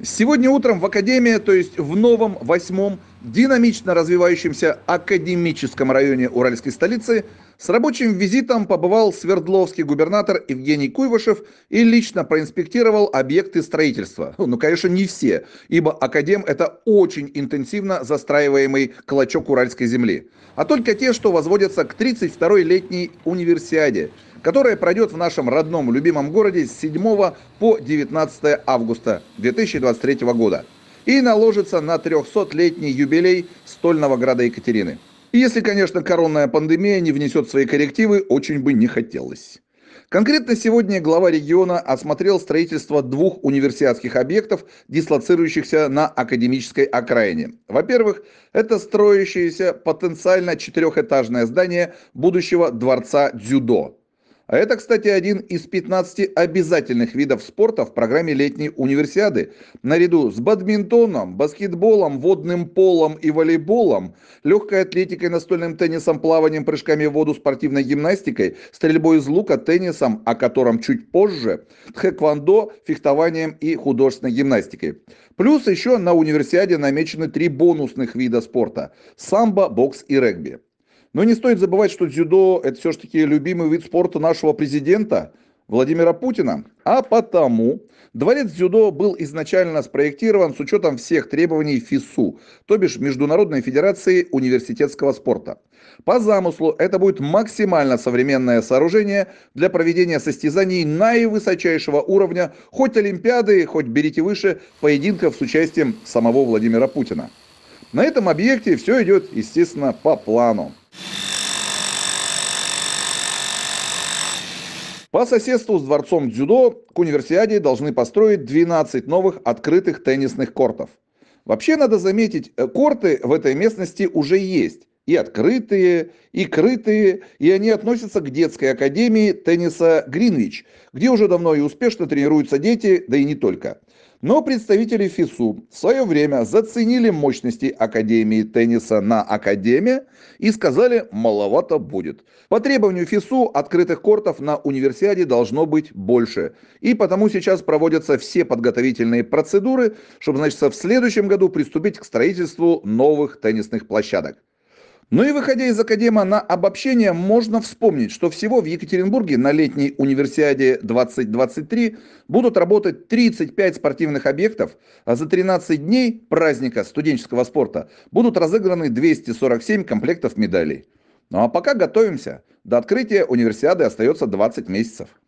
Сегодня утром в Академии, то есть в новом, восьмом, динамично развивающемся академическом районе Уральской столицы, с рабочим визитом побывал Свердловский губернатор Евгений Куйвашев и лично проинспектировал объекты строительства. Хм, ну, конечно, не все, ибо Академ – это очень интенсивно застраиваемый клочок уральской земли. А только те, что возводятся к 32 летней универсиаде – которая пройдет в нашем родном любимом городе с 7 по 19 августа 2023 года и наложится на 300-летний юбилей стольного града Екатерины. если, конечно, коронная пандемия не внесет свои коррективы, очень бы не хотелось. Конкретно сегодня глава региона осмотрел строительство двух универсиадских объектов, дислоцирующихся на академической окраине. Во-первых, это строящееся потенциально четырехэтажное здание будущего дворца дзюдо. А это, кстати, один из 15 обязательных видов спорта в программе летней универсиады. Наряду с бадминтоном, баскетболом, водным полом и волейболом, легкой атлетикой, настольным теннисом, плаванием, прыжками в воду, спортивной гимнастикой, стрельбой из лука, теннисом, о котором чуть позже, тхэквондо, фехтованием и художественной гимнастикой. Плюс еще на универсиаде намечены три бонусных вида спорта – самбо, бокс и регби. Но не стоит забывать, что дзюдо – это все-таки любимый вид спорта нашего президента Владимира Путина. А потому дворец дзюдо был изначально спроектирован с учетом всех требований ФИСУ, то бишь Международной Федерации Университетского Спорта. По замыслу это будет максимально современное сооружение для проведения состязаний наивысочайшего уровня, хоть Олимпиады, хоть берите выше, поединков с участием самого Владимира Путина. На этом объекте все идет, естественно, по плану. По соседству с дворцом дзюдо к универсиаде должны построить 12 новых открытых теннисных кортов. Вообще, надо заметить, э, корты в этой местности уже есть. И открытые, и крытые, и они относятся к детской академии тенниса Гринвич, где уже давно и успешно тренируются дети, да и не только. Но представители ФИСУ в свое время заценили мощности Академии тенниса на Академии и сказали, маловато будет. По требованию ФИСУ открытых кортов на универсиаде должно быть больше. И потому сейчас проводятся все подготовительные процедуры, чтобы, значит, в следующем году приступить к строительству новых теннисных площадок. Ну и выходя из Академа на обобщение, можно вспомнить, что всего в Екатеринбурге на летней универсиаде 2023 будут работать 35 спортивных объектов, а за 13 дней праздника студенческого спорта будут разыграны 247 комплектов медалей. Ну а пока готовимся. До открытия универсиады остается 20 месяцев.